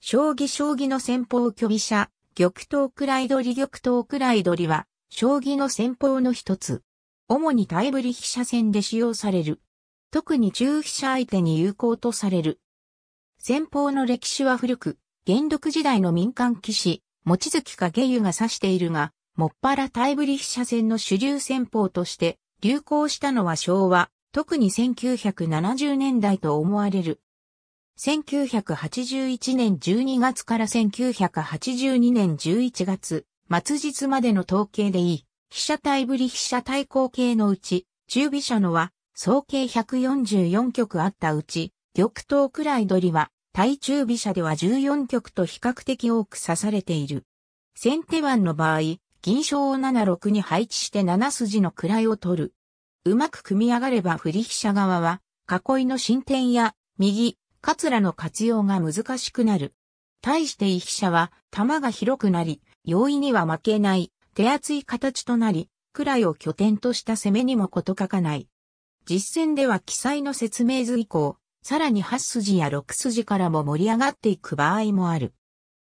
将棋将棋の先方巨尾者、玉刀位取り玉刀位取りは、将棋の先方の一つ。主に大振り飛車戦で使用される。特に中飛車相手に有効とされる。先方の歴史は古く、元禄時代の民間騎士、望月下湯が指しているが、もっぱら大振り飛車戦の主流戦法として流行したのは昭和、特に1970年代と思われる。1981年12月から1982年11月、末日までの統計でいい、被写体ぶり被写体後継のうち、中尾車のは、総計144局あったうち、玉頭くらい鳥は、対中尾車では14局と比較的多く刺されている。先手腕の場合、銀賞を76に配置して7筋の位を取る。うまく組み上がれば振り飛車側は、囲いの進展や、右、カツラの活用が難しくなる。対してイ者は、玉が広くなり、容易には負けない、手厚い形となり、位を拠点とした攻めにもこと書かない。実戦では記載の説明図以降、さらに8筋や6筋からも盛り上がっていく場合もある。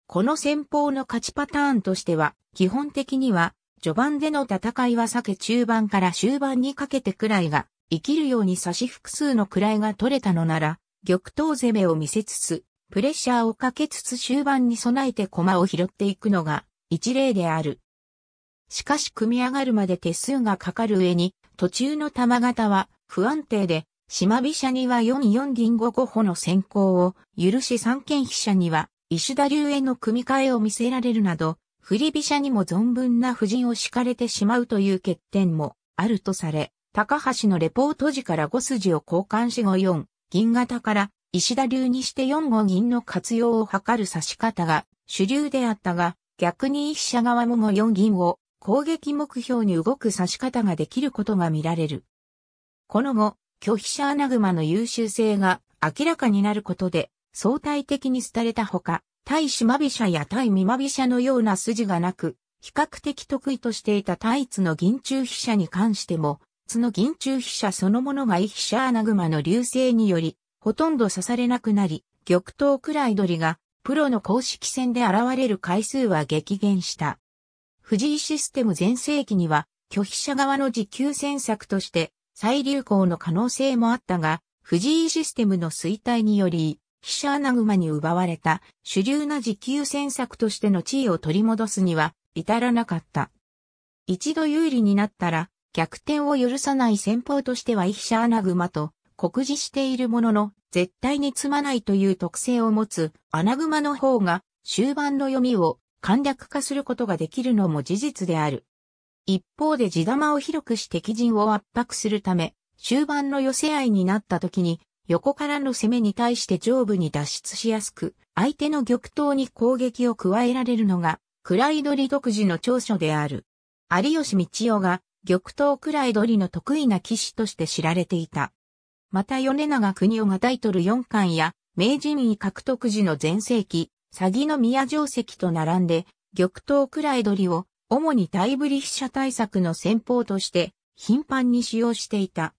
この戦法の勝ちパターンとしては、基本的には、序盤での戦いは避け中盤から終盤にかけてくらいが、生きるように差し複数の位が取れたのなら、玉頭攻めを見せつつ、プレッシャーをかけつつ終盤に備えて駒を拾っていくのが一例である。しかし組み上がるまで手数がかかる上に、途中の玉型は不安定で、島飛車には4四銀五五歩の先行を許し三間飛車には石田流への組み替えを見せられるなど、振り飛車にも存分な布陣を敷かれてしまうという欠点もあるとされ、高橋のレポート時から5筋を交換し5四、銀型から石田流にして4五銀の活用を図る指し方が主流であったが、逆に一社側も五四銀を攻撃目標に動く指し方ができることが見られる。この後、拒否者穴熊の優秀性が明らかになることで相対的に廃れたほか、対島飛車や対美馬飛車のような筋がなく、比較的得意としていた対一の銀中飛車に関しても、つの銀中飛車そのものが異飛車穴熊の流星により、ほとんど刺されなくなり、玉頭くらい鳥が、プロの公式戦で現れる回数は激減した。藤井システム全盛期には、拒否者側の持久戦策として再流行の可能性もあったが、藤井システムの衰退により、飛車穴熊に奪われた主流な持久戦策としての地位を取り戻すには至らなかった。一度有利になったら逆転を許さない戦法としてはイヒシャアナグマと酷似しているものの、絶対に詰まないという特性を持つアナグマの方が終盤の読みを簡略化することができるのも事実である。一方で地玉を広くし敵陣を圧迫するため、終盤の寄せ合いになった時に、横からの攻めに対して上部に脱出しやすく、相手の玉頭に攻撃を加えられるのが、クライドリ独自の長所である。有吉道夫が玉頭くらい鳥の得意な騎士として知られていた。また米長国夫がタイトル4巻や名人位獲得時の全盛期、詐欺の宮城石と並んで、玉頭くらい鳥を主に大振り飛車対策の戦法として頻繁に使用していた。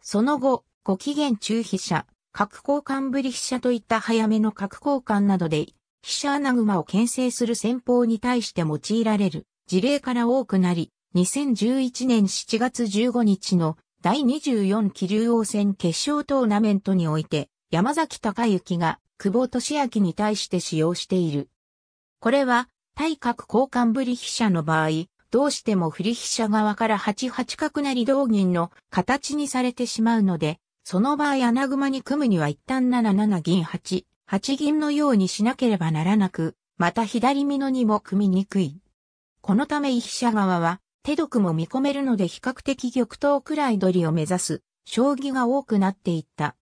その後、ご機嫌中飛車、角交換振り飛車といった早めの角交換などで、飛車穴熊を牽制する戦法に対して用いられる事例から多くなり、2011年7月15日の第24期竜王戦決勝トーナメントにおいて、山崎隆之が久保俊明に対して使用している。これは、対角交換ぶり飛車の場合、どうしても振り飛車側から8八角成同銀の形にされてしまうので、その場合穴熊に組むには一旦7七銀八、8銀のようにしなければならなく、また左美濃にも組みにくい。このため飛車側は手毒も見込めるので比較的玉頭くらい取りを目指す将棋が多くなっていった。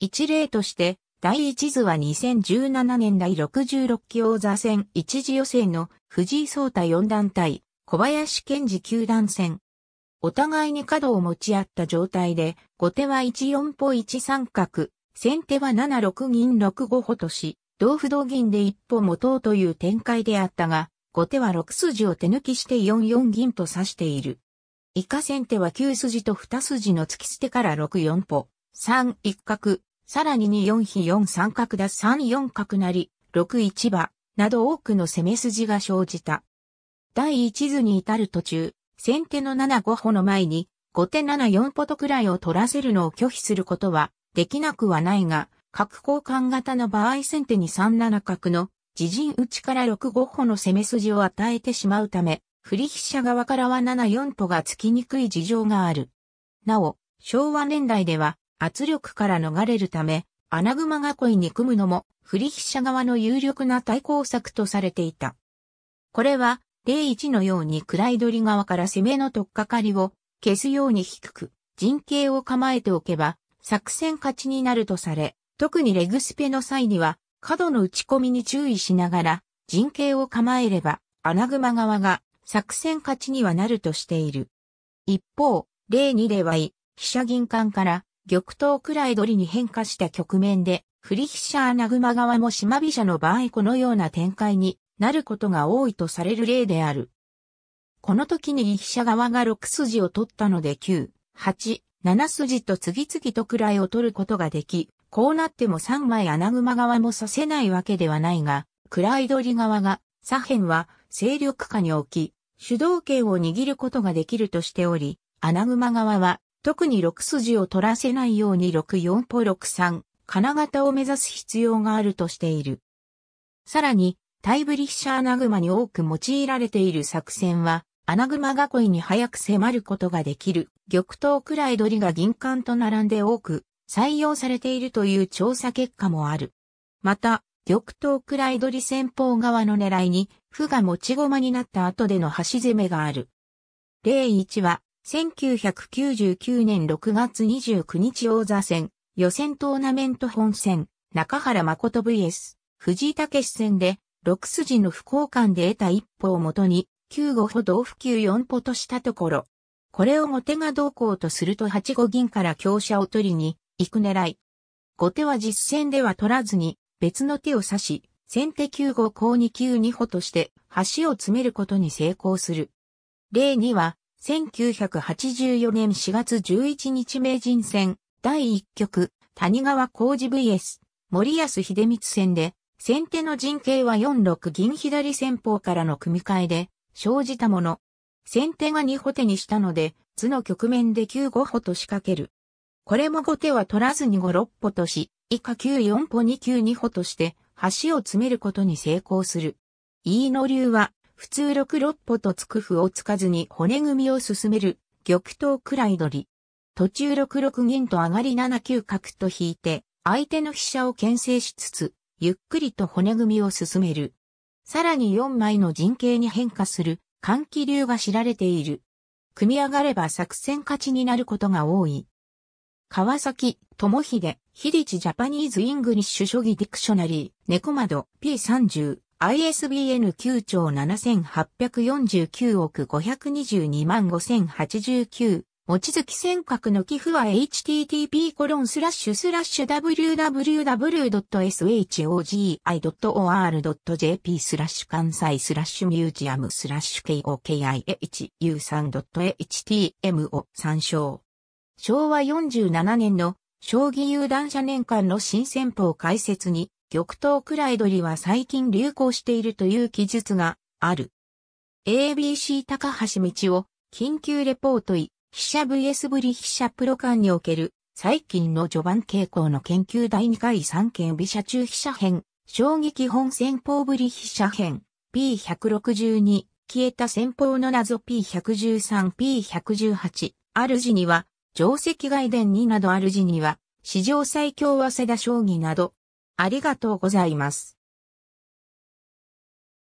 一例として、第一図は2017年第66期王座戦一次予選の藤井聡太四団体、小林健二九段戦。お互いに角を持ち合った状態で、後手は1四歩1三角、先手は7六銀6五歩とし、同歩同銀で一歩持とうという展開であったが、後手は6筋を手抜きして4四銀と指している。以下先手は9筋と2筋の突き捨てから6四歩、3一角、さらに2四飛4三角だ3四角なり、6一馬、など多くの攻め筋が生じた。第一図に至る途中、先手の7五歩の前に、後手7四歩とくらいを取らせるのを拒否することは、できなくはないが、角交換型の場合先手に3七角の自陣内から6五歩の攻め筋を与えてしまうため、振り飛車側からは7四歩がつきにくい事情がある。なお、昭和年代では圧力から逃れるため、穴熊囲いに組むのも振り飛車側の有力な対抗策とされていた。これは、例1のように位取り側から攻めの取っかかりを消すように低く、陣形を構えておけば、作戦勝ちになるとされ、特にレグスペの際には、角の打ち込みに注意しながら、陣形を構えれば、穴熊側が作戦勝ちにはなるとしている。一方、例に例は飛車銀管から玉頭くらい取りに変化した局面で、振り飛車穴熊側も島飛車の場合このような展開になることが多いとされる例である。この時に飛車側が6筋を取ったので9、8、7筋と次々と位を取ることができ、こうなっても三枚穴熊側もさせないわけではないが、い。鳥側が、左辺は勢力下に置き、主導権を握ることができるとしており、穴熊側は、特に6筋を取らせないように64歩63、金型を目指す必要があるとしている。さらに、タイブリッシャー穴熊に多く用いられている作戦は、穴熊囲いに早く迫ることができる、玉頭くらい鳥が銀冠と並んで多く、採用されているという調査結果もある。また、玉東くらい取り先方側の狙いに、負が持ち駒になった後での橋攻めがある。例1は、1999年6月29日王座戦、予選トーナメント本戦、中原誠 vs、藤井武戦で、6筋の不交換で得た一歩をもとに、9五歩同歩9四歩としたところ、これを後手が同行とすると8五銀から強者を取りに、行く狙い。後手は実戦では取らずに、別の手を指し、先手9五後2級2歩として橋を詰めることに成功する。例には、1984年4月11日名人戦第1局谷川浩二 vs 森安秀光戦で先手の陣形は4六銀左先方からの組み替えで生じたもの。先手が2歩手にしたので図の局面で9五歩と仕掛ける。これも後手は取らずに5、6歩とし、以下9、4歩、2、9、2歩として、橋を詰めることに成功する。飯野流は、普通6、6歩とつく歩をつかずに骨組みを進める、玉頭くらい取り。途中6、6銀と上がり7、9角と引いて、相手の飛車を牽制しつつ、ゆっくりと骨組みを進める。さらに4枚の陣形に変化する、換気流が知られている。組み上がれば作戦勝ちになることが多い。川崎、智秀、秀地ジャパニーズ・イングリッシュ書義ディクショナリー、猫窓、P30、ISBN 9兆7849億522万5089。望月尖閣の寄付は http コロンスラッシュスラッシュ www.shogi.or.jp スラッシュ関西スラッシュミュージアムスラッシュ k o k i h u 3 h t m を参照。昭和47年の将棋有段者年間の新戦法解説に、玉頭い取りは最近流行しているという記述がある。ABC 高橋道を緊急レポート位、飛車 VS 振り飛車プロ間における最近の序盤傾向の研究第2回3件飛車中飛車編、将棋基本戦法ぶり飛車編、P162、消えた戦法の謎 P113、P118、主には定石外伝になどあるじには、史上最強早稲田将棋など、ありがとうございます。